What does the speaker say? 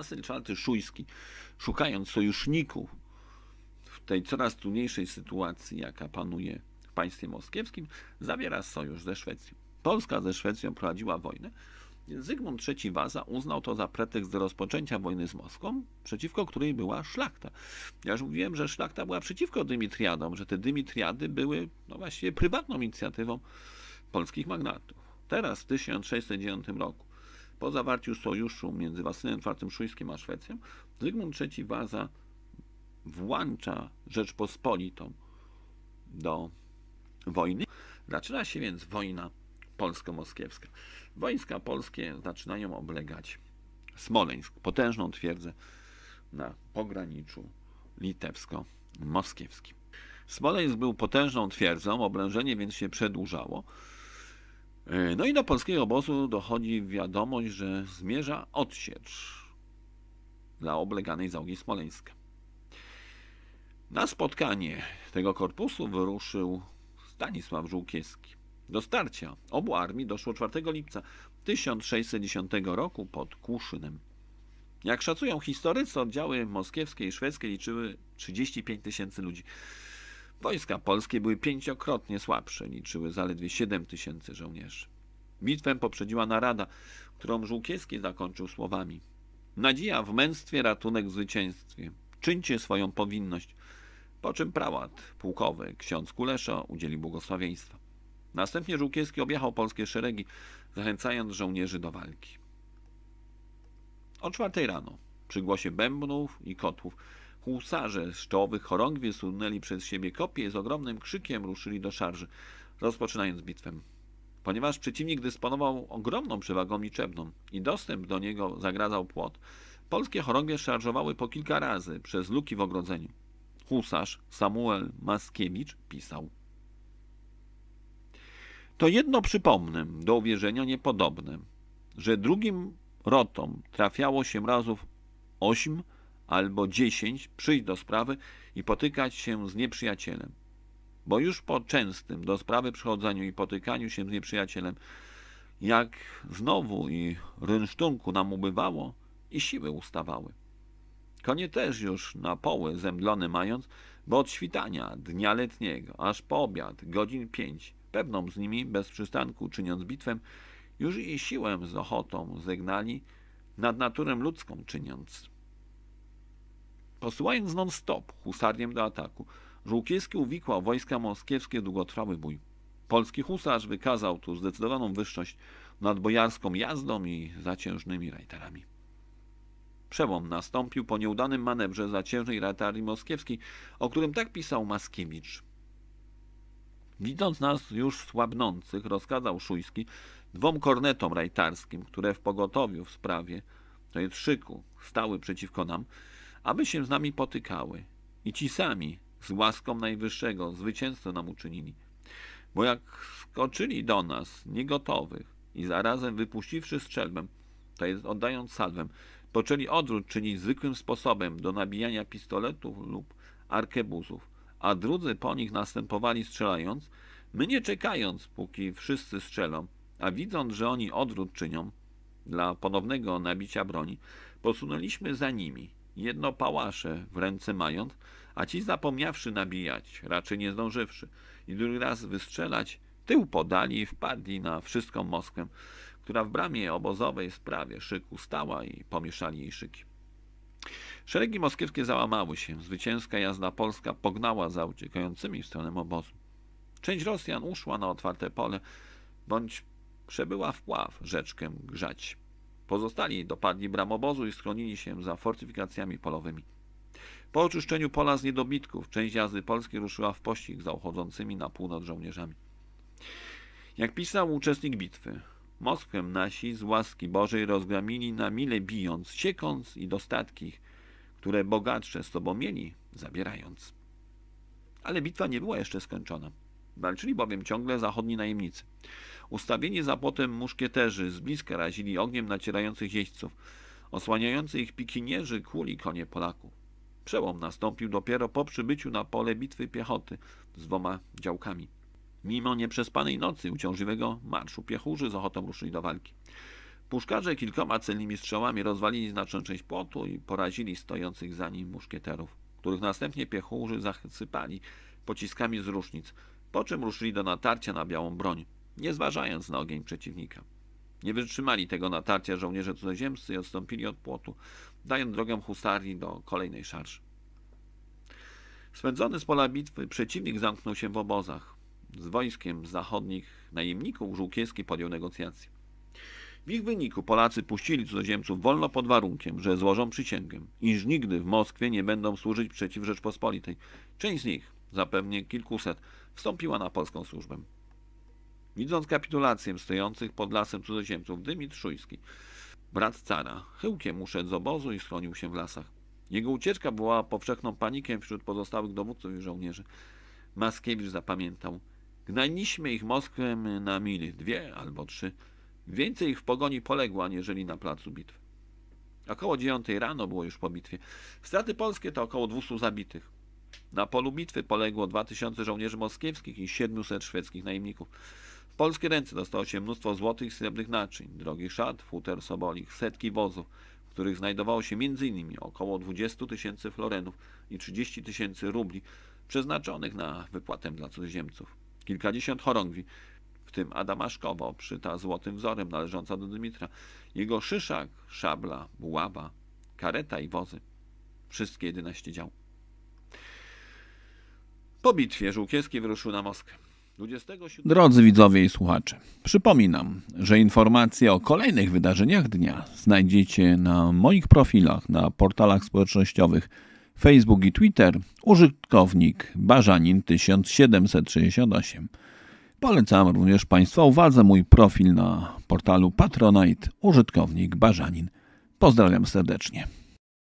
Basyl IV Szujski, szukając sojuszników w tej coraz trudniejszej sytuacji, jaka panuje w państwie moskiewskim, zawiera sojusz ze Szwecją. Polska ze Szwecją prowadziła wojnę, więc Zygmunt III Waza uznał to za pretekst do rozpoczęcia wojny z Moskwą, przeciwko której była szlachta. Ja już mówiłem, że szlachta była przeciwko Dymitriadom, że te Dymitriady były no właściwie prywatną inicjatywą polskich magnatów. Teraz w 1609 roku po zawarciu sojuszu między Wasylem IV Szujskim a Szwecją, Zygmunt III Waza włącza Rzeczpospolitą do wojny. Zaczyna się więc wojna polsko-moskiewska. Wojska polskie zaczynają oblegać Smoleńsk, potężną twierdzę na pograniczu litewsko-moskiewskim. Smoleńsk był potężną twierdzą, oblężenie więc się przedłużało. E, no i do polskiego obozu dochodzi wiadomość, że zmierza odsiecz dla obleganej załogi smoleńska. Na spotkanie tego korpusu wyruszył Stanisław Żółkiewski. Do starcia obu armii doszło 4 lipca 1610 roku pod Kłuszynem. Jak szacują historycy, oddziały moskiewskie i szwedzkie liczyły 35 tysięcy ludzi. Wojska polskie były pięciokrotnie słabsze, liczyły zaledwie 7 tysięcy żołnierzy. Bitwę poprzedziła narada, którą Żółkiewski zakończył słowami: Nadzieja w męstwie, ratunek w zwycięstwie. Czyńcie swoją powinność. Po czym prałat pułkowy, ksiądz Kulesza, udzieli błogosławieństwa. Następnie Żółkiewski objechał polskie szeregi, zachęcając żołnierzy do walki. O czwartej rano, przy głosie bębnów i kotłów, Husarze z czołowych chorągwie sunęli przez siebie kopie i z ogromnym krzykiem ruszyli do szarży, rozpoczynając bitwę. Ponieważ przeciwnik dysponował ogromną przewagą liczebną i dostęp do niego zagradzał płot, polskie chorągwie szarżowały po kilka razy przez luki w ogrodzeniu. Husarz Samuel Maskiewicz pisał. To jedno przypomnę, do uwierzenia niepodobne, że drugim rotom trafiało się razów ośm albo dziesięć przyjść do sprawy i potykać się z nieprzyjacielem. Bo już po częstym do sprawy przychodzeniu i potykaniu się z nieprzyjacielem, jak znowu i rynsztunku nam ubywało i siły ustawały. Konie też już na poły zemdlony mając, bo od świtania dnia letniego aż po obiad, godzin pięć, pewną z nimi, bez przystanku czyniąc bitwę, już i siłę z ochotą zegnali, nad naturę ludzką czyniąc. Posyłając non-stop husarniem do ataku, Żółkiewski uwikłał wojska moskiewskie w długotrwały bój. Polski husarz wykazał tu zdecydowaną wyższość nad bojarską jazdą i zaciężnymi rajtarami. Przełom nastąpił po nieudanym manewrze zaciężnej ratarii moskiewskiej, o którym tak pisał Maskiewicz. Widząc nas już słabnących, rozkazał Szujski dwom kornetom rajtarskim, które w pogotowiu w sprawie, to jest szyku, stały przeciwko nam, aby się z nami potykały. I ci sami, z łaską Najwyższego, zwycięstwo nam uczynili. Bo jak skoczyli do nas, niegotowych, i zarazem wypuściwszy strzelbę, to jest oddając salwę, poczęli odwrót czynić zwykłym sposobem do nabijania pistoletów lub arkebuzów, a drudzy po nich następowali strzelając, my nie czekając, póki wszyscy strzelą, a widząc, że oni odwrót czynią dla ponownego nabicia broni, posunęliśmy za nimi jedno pałasze w ręce mając, a ci zapomniawszy nabijać, raczej nie zdążywszy, i drugi raz wystrzelać, tył podali i wpadli na wszystką Moskwę, która w bramie obozowej sprawie szyku stała i pomieszali jej szyki. Szeregi moskiewskie załamały się. Zwycięska jazda polska pognała za uciekającymi w stronę obozu. Część Rosjan uszła na otwarte pole, bądź przebyła w pław rzeczkę Grzać. Pozostali dopadli bram obozu i schronili się za fortyfikacjami polowymi. Po oczyszczeniu pola z niedobitków część jazdy polskiej ruszyła w pościg za uchodzącymi na północ żołnierzami. Jak pisał uczestnik bitwy, Moskwę nasi z łaski Bożej rozgramili na mile bijąc, siekąc i dostatki, które bogatsze z sobą mieli, zabierając. Ale bitwa nie była jeszcze skończona. Walczyli bowiem ciągle zachodni najemnicy. Ustawieni za płotem muszkieterzy z bliska razili ogniem nacierających jeźdźców. Osłaniający ich pikinierzy kłuli konie Polaków. Przełom nastąpił dopiero po przybyciu na pole bitwy piechoty z dwoma działkami. Mimo nieprzespanej nocy uciążliwego marszu piechurzy z ochotą ruszyli do walki. Puszkarze kilkoma celnymi strzałami rozwalili znaczną część płotu i porazili stojących za nim muszkieterów, których następnie piechurzy zasypali pociskami z różnic, po czym ruszyli do natarcia na białą broń, nie zważając na ogień przeciwnika. Nie wytrzymali tego natarcia żołnierze cudzoziemscy i odstąpili od płotu, dając drogę husarii do kolejnej szarży. Spędzony z pola bitwy, przeciwnik zamknął się w obozach. Z wojskiem zachodnich najemników Żółkiewski podjął negocjacje. W ich wyniku Polacy puścili cudzoziemców wolno pod warunkiem, że złożą przysięgę, iż nigdy w Moskwie nie będą służyć przeciw Rzeczpospolitej. Część z nich, zapewnie kilkuset, wstąpiła na polską służbę. Widząc kapitulację stojących pod lasem cudzoziemców, Dymitr Szujski, brat cara, chyłkiem uszedł z obozu i schronił się w lasach. Jego ucieczka była powszechną panikiem wśród pozostałych dowódców i żołnierzy. Maskiewicz zapamiętał. Gnaliśmy ich Moskwem na mili, dwie albo trzy. Więcej ich w pogoni poległo, aniżeli na placu bitwy. Około dziewiątej rano było już po bitwie. Straty polskie to około 200 zabitych. Na polu bitwy poległo 2000 żołnierzy moskiewskich i 700 szwedzkich najemników. W polskie ręce dostało się mnóstwo złotych i srebrnych naczyń, drogich szat, futer, sobolich, setki wozów, w których znajdowało się m.in. około 20 tysięcy florenów i 30 tysięcy rubli przeznaczonych na wypłatę dla cudzoziemców. Kilkadziesiąt chorągwi, w tym Adamaszkowo, przyta złotym wzorem należąca do Dymitra, jego szyszak, szabla, buława, kareta i wozy. Wszystkie 11 dział. Po bitwie Żółkiewski wyruszył na Moskwę. 27... Drodzy widzowie i słuchacze, przypominam, że informacje o kolejnych wydarzeniach dnia znajdziecie na moich profilach na portalach społecznościowych Facebook i Twitter użytkownik barzanin1768. Polecam również Państwa uwadze mój profil na portalu Patronite użytkownik barzanin. Pozdrawiam serdecznie.